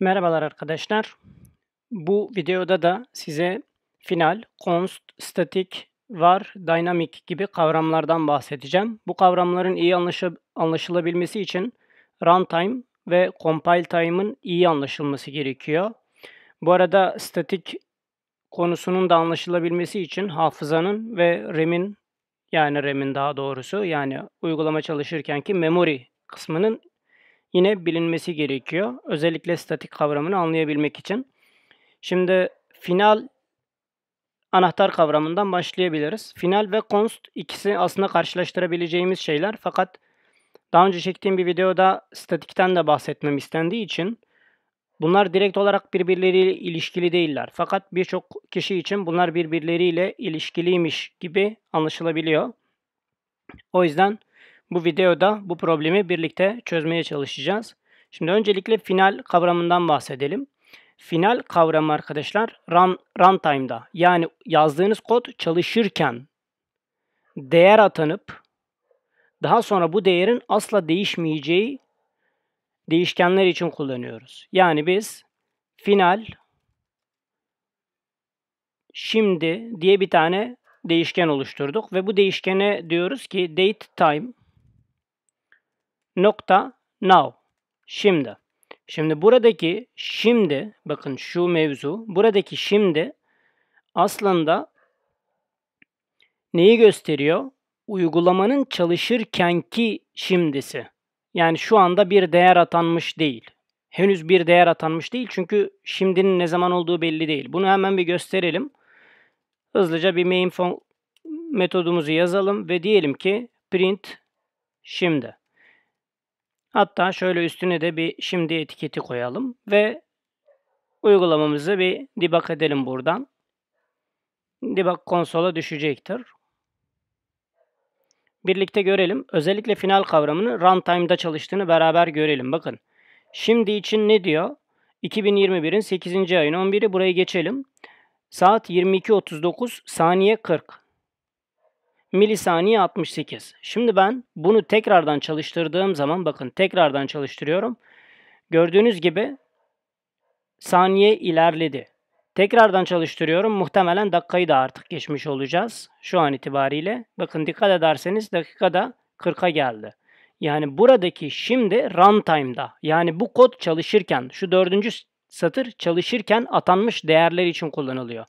Merhabalar arkadaşlar. Bu videoda da size final, const, statik, var, dynamic gibi kavramlardan bahsedeceğim. Bu kavramların iyi anlaşılabilmesi için runtime ve compile time'ın iyi anlaşılması gerekiyor. Bu arada statik konusunun da anlaşılabilmesi için hafızanın ve RAM'in yani RAM'in daha doğrusu yani uygulama çalışırkenki memory kısmının yine bilinmesi gerekiyor. Özellikle statik kavramını anlayabilmek için. Şimdi final anahtar kavramından başlayabiliriz. Final ve const ikisi aslında karşılaştırabileceğimiz şeyler. Fakat daha önce çektiğim bir videoda statikten de bahsetmem istendiği için bunlar direkt olarak birbirleriyle ilişkili değiller. Fakat birçok kişi için bunlar birbirleriyle ilişkiliymiş gibi anlaşılabiliyor. O yüzden bu videoda bu problemi birlikte çözmeye çalışacağız. Şimdi öncelikle final kavramından bahsedelim. Final kavramı arkadaşlar run, runtime'da yani yazdığınız kod çalışırken değer atanıp daha sonra bu değerin asla değişmeyeceği değişkenler için kullanıyoruz. Yani biz final şimdi diye bir tane değişken oluşturduk ve bu değişkene diyoruz ki date time nokta now. Şimdi. Şimdi buradaki şimdi bakın şu mevzu buradaki şimdi aslında neyi gösteriyor? Uygulamanın çalışırkenki şimdisi. Yani şu anda bir değer atanmış değil. Henüz bir değer atanmış değil çünkü şimdinin ne zaman olduğu belli değil. Bunu hemen bir gösterelim. Hızlıca bir main metodumuzu yazalım ve diyelim ki print şimdi. Hatta şöyle üstüne de bir şimdi etiketi koyalım ve uygulamamızı bir debug edelim buradan. Debug konsola düşecektir. Birlikte görelim. Özellikle final kavramının runtime'da çalıştığını beraber görelim. Bakın. Şimdi için ne diyor? 2021'in 8. ayın 11'i burayı geçelim. Saat 22.39 saniye 40 milisaniye 68. Şimdi ben bunu tekrardan çalıştırdığım zaman bakın tekrardan çalıştırıyorum. Gördüğünüz gibi saniye ilerledi. Tekrardan çalıştırıyorum. Muhtemelen dakikayı da artık geçmiş olacağız şu an itibariyle. Bakın dikkat ederseniz dakikada 40'a geldi. Yani buradaki şimdi runtime'da yani bu kod çalışırken şu dördüncü satır çalışırken atanmış değerler için kullanılıyor.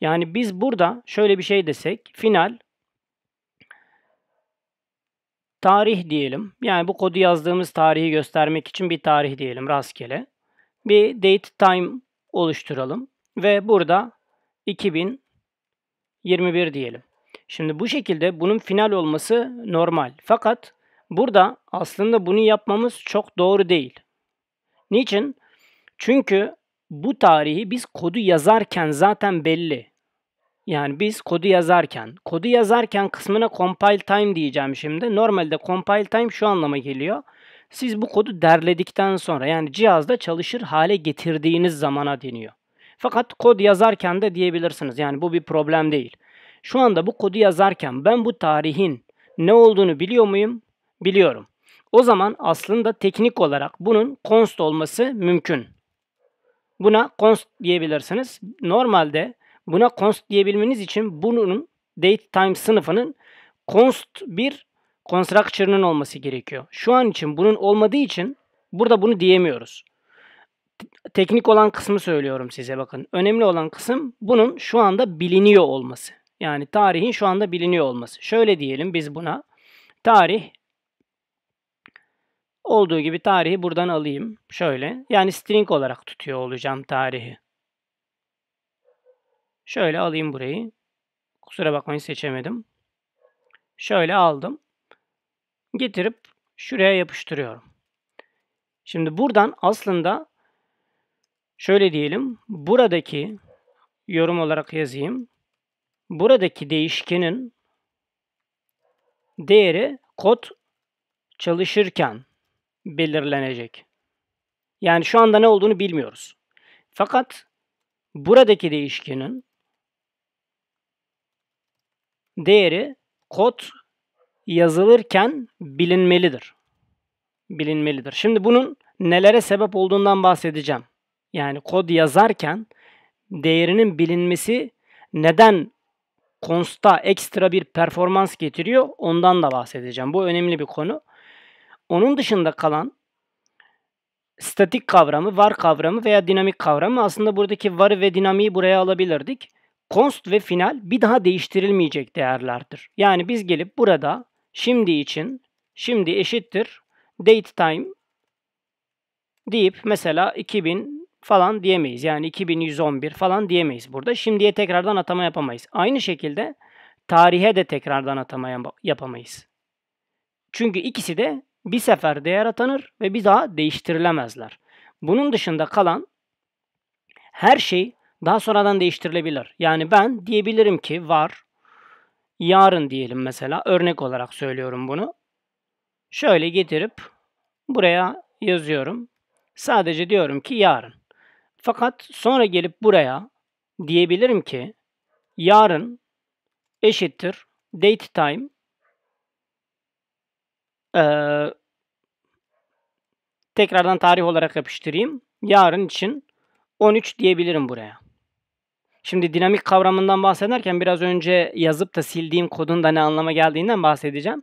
Yani biz burada şöyle bir şey desek final tarih diyelim. Yani bu kodu yazdığımız tarihi göstermek için bir tarih diyelim rastgele. Bir date time oluşturalım ve burada 2021 diyelim. Şimdi bu şekilde bunun final olması normal. Fakat burada aslında bunu yapmamız çok doğru değil. Niçin? Çünkü bu tarihi biz kodu yazarken zaten belli. Yani biz kodu yazarken, kodu yazarken kısmına compile time diyeceğim şimdi. Normalde compile time şu anlama geliyor. Siz bu kodu derledikten sonra yani cihazda çalışır hale getirdiğiniz zamana deniyor. Fakat kod yazarken de diyebilirsiniz. Yani bu bir problem değil. Şu anda bu kodu yazarken ben bu tarihin ne olduğunu biliyor muyum? Biliyorum. O zaman aslında teknik olarak bunun const olması mümkün. Buna const diyebilirsiniz. Normalde Buna const diyebilmeniz için bunun date time sınıfının const bir construction'ın olması gerekiyor. Şu an için bunun olmadığı için burada bunu diyemiyoruz. Teknik olan kısmı söylüyorum size bakın. Önemli olan kısım bunun şu anda biliniyor olması. Yani tarihin şu anda biliniyor olması. Şöyle diyelim biz buna. Tarih olduğu gibi tarihi buradan alayım. Şöyle. Yani string olarak tutuyor olacağım tarihi. Şöyle alayım burayı. Kusura bakmayın seçemedim. Şöyle aldım. Getirip şuraya yapıştırıyorum. Şimdi buradan aslında şöyle diyelim. Buradaki yorum olarak yazayım. Buradaki değişkenin değeri kod çalışırken belirlenecek. Yani şu anda ne olduğunu bilmiyoruz. Fakat buradaki değişkenin değeri kod yazılırken bilinmelidir. Bilinmelidir. Şimdi bunun nelere sebep olduğundan bahsedeceğim. Yani kod yazarken değerinin bilinmesi neden konsta ekstra bir performans getiriyor ondan da bahsedeceğim. Bu önemli bir konu. Onun dışında kalan statik kavramı, var kavramı veya dinamik kavramı aslında buradaki varı ve dinamiği buraya alabilirdik konst ve final bir daha değiştirilmeyecek değerlerdir. Yani biz gelip burada şimdi için şimdi eşittir date time deyip mesela 2000 falan diyemeyiz. Yani 2111 falan diyemeyiz burada. Şimdiye tekrardan atama yapamayız. Aynı şekilde tarihe de tekrardan atama yapamayız. Çünkü ikisi de bir sefer değer atanır ve bir daha değiştirilemezler. Bunun dışında kalan her şey daha sonradan değiştirilebilir. Yani ben diyebilirim ki var. Yarın diyelim mesela. Örnek olarak söylüyorum bunu. Şöyle getirip buraya yazıyorum. Sadece diyorum ki yarın. Fakat sonra gelip buraya diyebilirim ki yarın eşittir date time ee, tekrardan tarih olarak yapıştırayım. Yarın için 13 diyebilirim buraya. Şimdi dinamik kavramından bahsederken biraz önce yazıp da sildiğim kodun da ne anlama geldiğinden bahsedeceğim.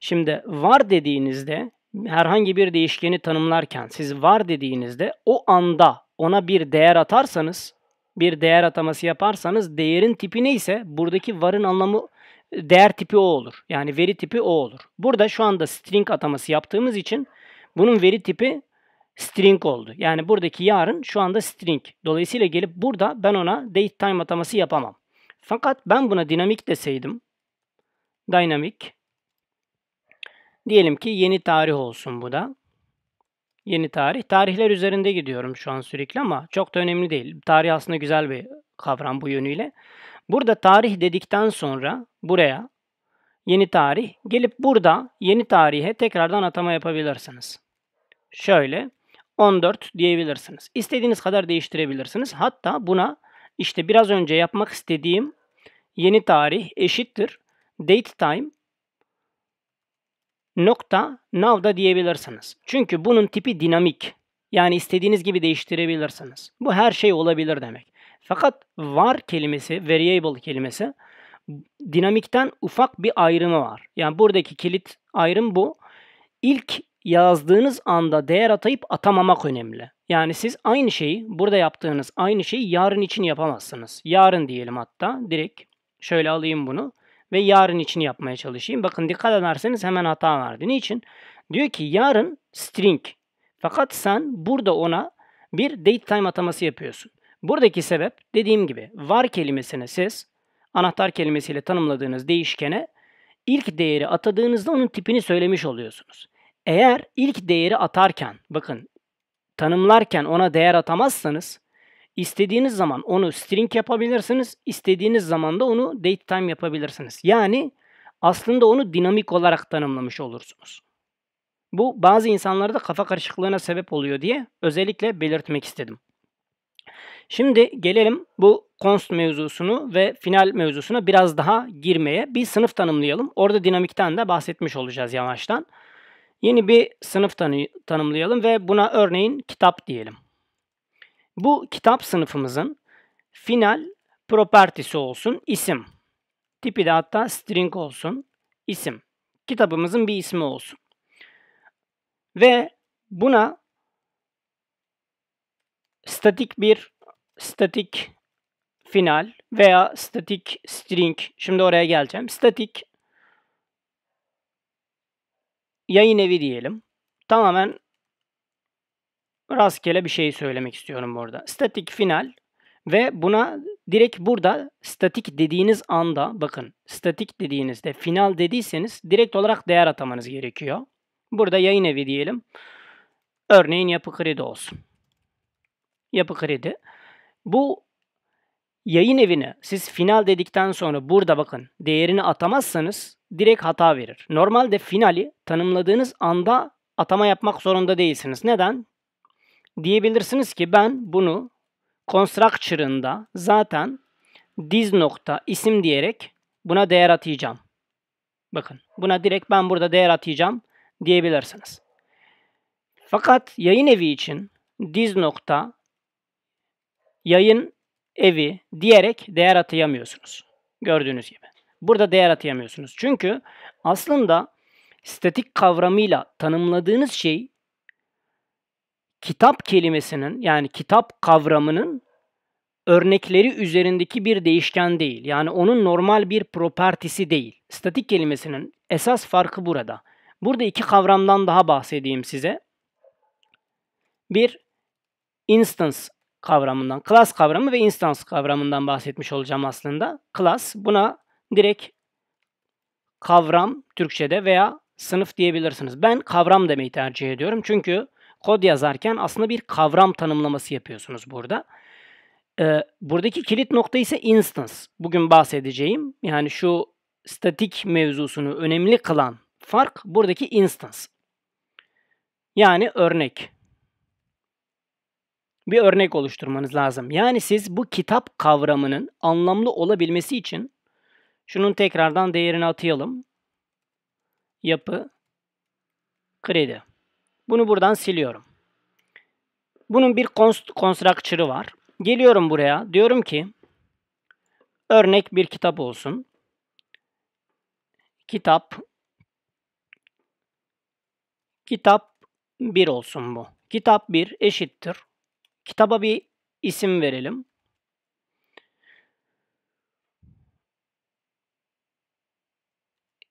Şimdi var dediğinizde herhangi bir değişkeni tanımlarken siz var dediğinizde o anda ona bir değer atarsanız, bir değer ataması yaparsanız değerin tipi neyse buradaki varın anlamı değer tipi o olur. Yani veri tipi o olur. Burada şu anda string ataması yaptığımız için bunun veri tipi string oldu. Yani buradaki yarın şu anda string. Dolayısıyla gelip burada ben ona date time ataması yapamam. Fakat ben buna dinamik deseydim dynamic diyelim ki yeni tarih olsun bu da. Yeni tarih. Tarihler üzerinde gidiyorum şu an sürekli ama çok da önemli değil. Tarih aslında güzel bir kavram bu yönüyle. Burada tarih dedikten sonra buraya yeni tarih gelip burada yeni tarihe tekrardan atama yapabilirsiniz. Şöyle 14 diyebilirsiniz. İstediğiniz kadar değiştirebilirsiniz. Hatta buna işte biraz önce yapmak istediğim yeni tarih eşittir date time nokta now'da diyebilirsiniz. Çünkü bunun tipi dinamik. Yani istediğiniz gibi değiştirebilirsiniz. Bu her şey olabilir demek. Fakat var kelimesi, variable kelimesi dinamikten ufak bir ayrımı var. Yani buradaki kilit ayrım bu. İlk yazdığınız anda değer atayıp atamamak önemli. Yani siz aynı şeyi, burada yaptığınız aynı şeyi yarın için yapamazsınız. Yarın diyelim hatta direkt şöyle alayım bunu ve yarın için yapmaya çalışayım. Bakın dikkat ederseniz hemen hata verdi. Niçin? Diyor ki yarın string. Fakat sen burada ona bir date time ataması yapıyorsun. Buradaki sebep dediğim gibi var kelimesine siz anahtar kelimesiyle tanımladığınız değişkene ilk değeri atadığınızda onun tipini söylemiş oluyorsunuz. Eğer ilk değeri atarken, bakın tanımlarken ona değer atamazsanız istediğiniz zaman onu string yapabilirsiniz, istediğiniz zaman da onu datetime yapabilirsiniz. Yani aslında onu dinamik olarak tanımlamış olursunuz. Bu bazı insanlarda kafa karışıklığına sebep oluyor diye özellikle belirtmek istedim. Şimdi gelelim bu const mevzusunu ve final mevzusuna biraz daha girmeye. Bir sınıf tanımlayalım. Orada dinamikten de bahsetmiş olacağız yavaştan. Yeni bir sınıf tanı tanımlayalım ve buna örneğin kitap diyelim. Bu kitap sınıfımızın final propertisi olsun isim. Tipi de hatta string olsun isim. Kitabımızın bir ismi olsun. Ve buna statik bir statik final veya statik string şimdi oraya geleceğim. Statik yayın evi diyelim. Tamamen rastgele bir şey söylemek istiyorum burada. Statik final ve buna direkt burada statik dediğiniz anda bakın statik dediğinizde final dediyseniz direkt olarak değer atamanız gerekiyor. Burada yayın evi diyelim. Örneğin yapı kredi olsun. Yapı kredi. Bu Yayın evine siz final dedikten sonra burada bakın değerini atamazsanız direkt hata verir. Normalde finali tanımladığınız anda atama yapmak zorunda değilsiniz. Neden? Diyebilirsiniz ki ben bunu constructure'ında zaten diz nokta isim diyerek buna değer atayacağım. Bakın buna direkt ben burada değer atayacağım diyebilirsiniz. Fakat yayın evi için diz nokta yayın evi diyerek değer atayamıyorsunuz. Gördüğünüz gibi. Burada değer atayamıyorsunuz. Çünkü aslında statik kavramıyla tanımladığınız şey kitap kelimesinin yani kitap kavramının örnekleri üzerindeki bir değişken değil. Yani onun normal bir propertisi değil. Statik kelimesinin esas farkı burada. Burada iki kavramdan daha bahsedeyim size. Bir instance kavramından, class kavramı ve instance kavramından bahsetmiş olacağım aslında. Class buna direkt kavram Türkçe'de veya sınıf diyebilirsiniz. Ben kavram demeyi tercih ediyorum. Çünkü kod yazarken aslında bir kavram tanımlaması yapıyorsunuz burada. Ee, buradaki kilit nokta ise instance. Bugün bahsedeceğim. Yani şu statik mevzusunu önemli kılan fark buradaki instance. Yani örnek bir örnek oluşturmanız lazım. Yani siz bu kitap kavramının anlamlı olabilmesi için şunun tekrardan değerini atayalım. Yapı kredi. Bunu buradan siliyorum. Bunun bir constructor'ı var. Geliyorum buraya. Diyorum ki örnek bir kitap olsun. Kitap kitap 1 olsun bu. Kitap 1 eşittir Kitaba bir isim verelim.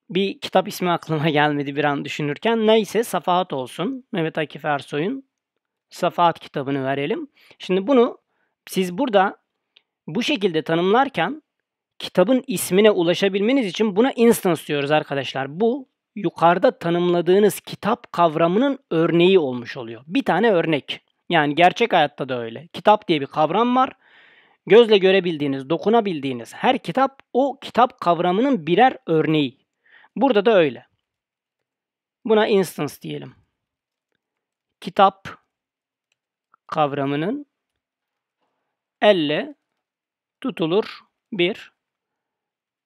Bir kitap ismi aklıma gelmedi bir an düşünürken. Neyse Safahat olsun. Mehmet Akif Ersoy'un Safahat kitabını verelim. Şimdi bunu siz burada bu şekilde tanımlarken kitabın ismine ulaşabilmeniz için buna instance diyoruz arkadaşlar. Bu yukarıda tanımladığınız kitap kavramının örneği olmuş oluyor. Bir tane örnek. Yani gerçek hayatta da öyle. Kitap diye bir kavram var. Gözle görebildiğiniz, dokunabildiğiniz her kitap o kitap kavramının birer örneği. Burada da öyle. Buna instance diyelim. Kitap kavramının elle tutulur bir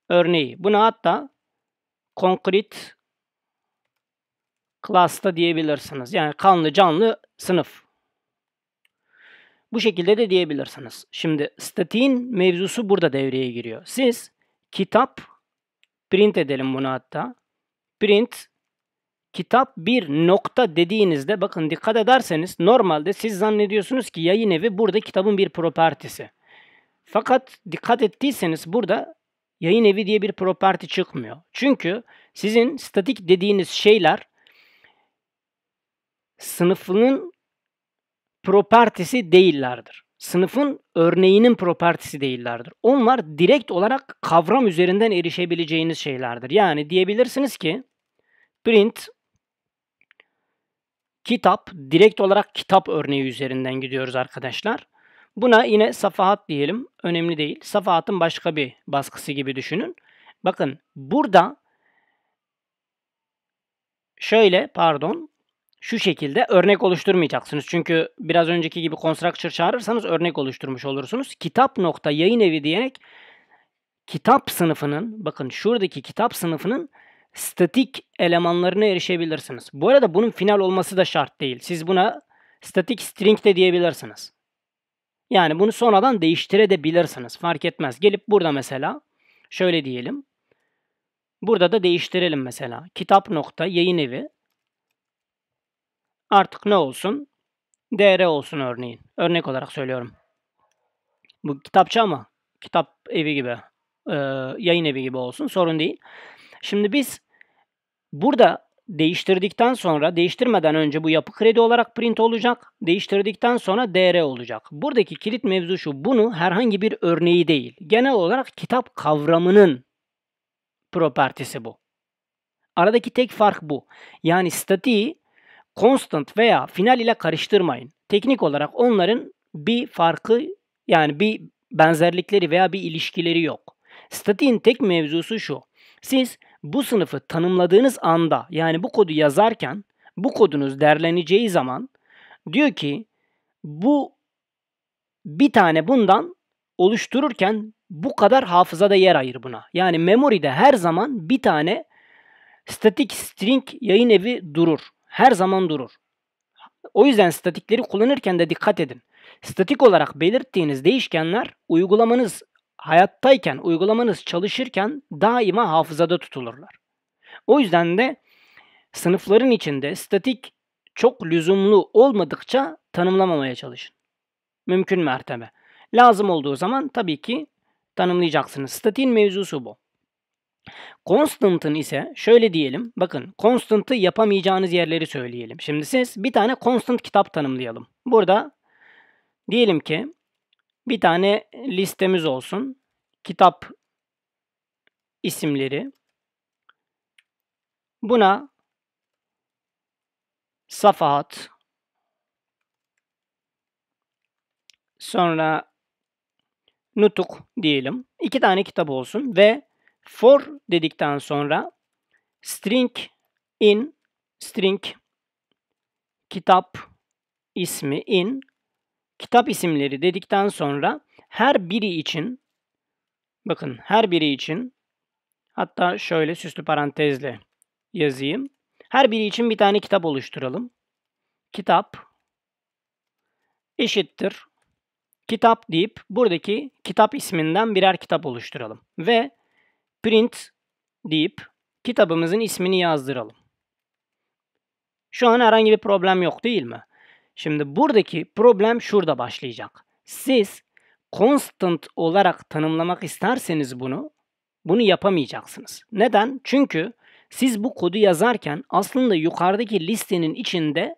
örneği. Buna hatta konkret klasta diyebilirsiniz. Yani kanlı canlı sınıf. Bu şekilde de diyebilirsiniz. Şimdi statin mevzusu burada devreye giriyor. Siz kitap print edelim bunu hatta. Print kitap bir nokta dediğinizde bakın dikkat ederseniz normalde siz zannediyorsunuz ki yayın evi burada kitabın bir propertisi. Fakat dikkat ettiyseniz burada yayın evi diye bir property çıkmıyor. Çünkü sizin statik dediğiniz şeyler sınıfının Propertisi değillerdir. Sınıfın örneğinin propertisi değillerdir. Onlar direkt olarak kavram üzerinden erişebileceğiniz şeylerdir. Yani diyebilirsiniz ki print kitap direkt olarak kitap örneği üzerinden gidiyoruz arkadaşlar. Buna yine safahat diyelim. Önemli değil. Safahatın başka bir baskısı gibi düşünün. Bakın burada şöyle pardon şu şekilde örnek oluşturmayacaksınız. Çünkü biraz önceki gibi constructure çağırırsanız örnek oluşturmuş olursunuz. Kitap nokta yayın evi diyerek kitap sınıfının bakın şuradaki kitap sınıfının statik elemanlarına erişebilirsiniz. Bu arada bunun final olması da şart değil. Siz buna statik string de diyebilirsiniz. Yani bunu sonradan değiştirebilirsiniz. Fark etmez. Gelip burada mesela şöyle diyelim. Burada da değiştirelim mesela. Kitap nokta yayın evi Artık ne olsun? DR olsun örneğin. Örnek olarak söylüyorum. Bu kitapçı ama kitap evi gibi, e, yayın evi gibi olsun. Sorun değil. Şimdi biz burada değiştirdikten sonra, değiştirmeden önce bu yapı kredi olarak print olacak. Değiştirdikten sonra DR olacak. Buradaki kilit mevzu şu. Bunu herhangi bir örneği değil. Genel olarak kitap kavramının propertisi bu. Aradaki tek fark bu. Yani statiği constant veya final ile karıştırmayın. Teknik olarak onların bir farkı yani bir benzerlikleri veya bir ilişkileri yok. Statiğin tek mevzusu şu. Siz bu sınıfı tanımladığınız anda yani bu kodu yazarken bu kodunuz derleneceği zaman diyor ki bu bir tane bundan oluştururken bu kadar hafızada yer ayır buna. Yani memoride her zaman bir tane static string yayın evi durur her zaman durur. O yüzden statikleri kullanırken de dikkat edin. Statik olarak belirttiğiniz değişkenler uygulamanız hayattayken, uygulamanız çalışırken daima hafızada tutulurlar. O yüzden de sınıfların içinde statik çok lüzumlu olmadıkça tanımlamamaya çalışın. Mümkün mertebe. Lazım olduğu zaman tabii ki tanımlayacaksınız. Statiğin mevzusu bu. Constant'ın ise şöyle diyelim. Bakın constant'ı yapamayacağınız yerleri söyleyelim. Şimdi siz bir tane constant kitap tanımlayalım. Burada diyelim ki bir tane listemiz olsun. Kitap isimleri. Buna safahat sonra nutuk diyelim. İki tane kitap olsun ve for dedikten sonra string in string kitap ismi in kitap isimleri dedikten sonra her biri için bakın her biri için hatta şöyle süslü parantezle yazayım. Her biri için bir tane kitap oluşturalım. Kitap eşittir kitap deyip buradaki kitap isminden birer kitap oluşturalım ve print deyip kitabımızın ismini yazdıralım. Şu an herhangi bir problem yok değil mi? Şimdi buradaki problem şurada başlayacak. Siz constant olarak tanımlamak isterseniz bunu, bunu yapamayacaksınız. Neden? Çünkü siz bu kodu yazarken aslında yukarıdaki listenin içinde,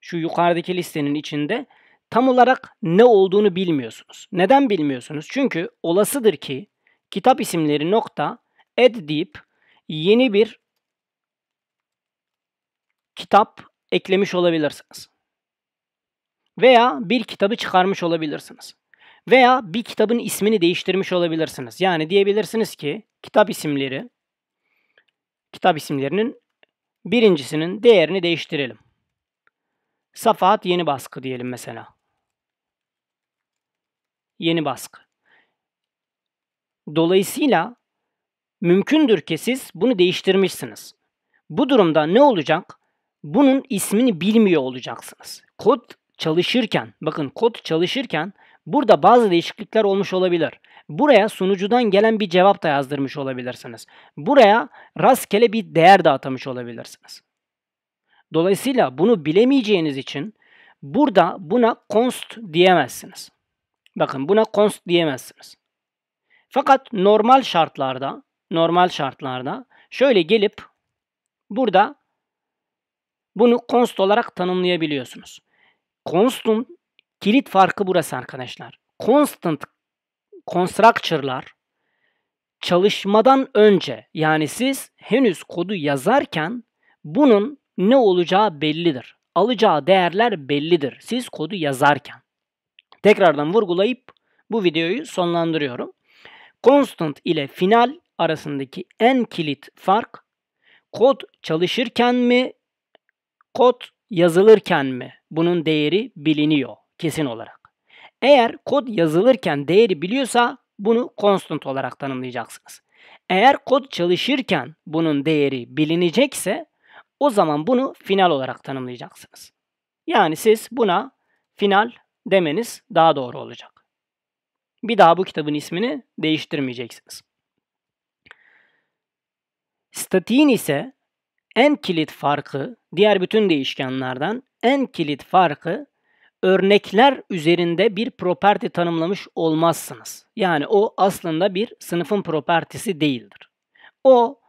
şu yukarıdaki listenin içinde tam olarak ne olduğunu bilmiyorsunuz. Neden bilmiyorsunuz? Çünkü olasıdır ki kitap isimleri nokta add deyip yeni bir kitap eklemiş olabilirsiniz. Veya bir kitabı çıkarmış olabilirsiniz. Veya bir kitabın ismini değiştirmiş olabilirsiniz. Yani diyebilirsiniz ki kitap isimleri kitap isimlerinin birincisinin değerini değiştirelim. Safahat yeni baskı diyelim mesela. Yeni baskı. Dolayısıyla mümkündür ki siz bunu değiştirmişsiniz. Bu durumda ne olacak? Bunun ismini bilmiyor olacaksınız. Kod çalışırken, bakın kod çalışırken burada bazı değişiklikler olmuş olabilir. Buraya sunucudan gelen bir cevap da yazdırmış olabilirsiniz. Buraya rastgele bir değer de atamış olabilirsiniz. Dolayısıyla bunu bilemeyeceğiniz için burada buna const diyemezsiniz. Bakın buna const diyemezsiniz. Fakat normal şartlarda, normal şartlarda şöyle gelip burada bunu const olarak tanımlayabiliyorsunuz. Constant kilit farkı burası arkadaşlar. Constant constructor'lar çalışmadan önce yani siz henüz kodu yazarken bunun ne olacağı bellidir. Alacağı değerler bellidir siz kodu yazarken. Tekrardan vurgulayıp bu videoyu sonlandırıyorum. Constant ile final arasındaki en kilit fark kod çalışırken mi kod yazılırken mi bunun değeri biliniyor kesin olarak. Eğer kod yazılırken değeri biliyorsa bunu constant olarak tanımlayacaksınız. Eğer kod çalışırken bunun değeri bilinecekse o zaman bunu final olarak tanımlayacaksınız. Yani siz buna final demeniz daha doğru olacak. Bir daha bu kitabın ismini değiştirmeyeceksiniz. Statin ise en kilit farkı diğer bütün değişkenlerden en kilit farkı örnekler üzerinde bir property tanımlamış olmazsınız. Yani o aslında bir sınıfın propertisi değildir. O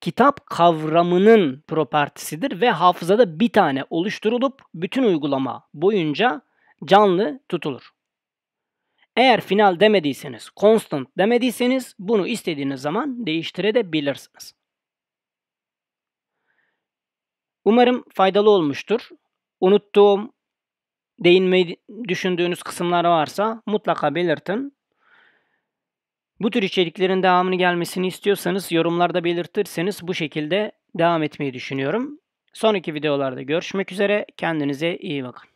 kitap kavramının propertisidir ve hafızada bir tane oluşturulup bütün uygulama boyunca canlı tutulur. Eğer final demediyseniz, constant demediyseniz bunu istediğiniz zaman değiştirebilirsiniz. Umarım faydalı olmuştur. Unuttuğum, değinmeyi düşündüğünüz kısımlar varsa mutlaka belirtin. Bu tür içeriklerin devamını gelmesini istiyorsanız yorumlarda belirtirseniz bu şekilde devam etmeyi düşünüyorum. Sonraki videolarda görüşmek üzere. Kendinize iyi bakın.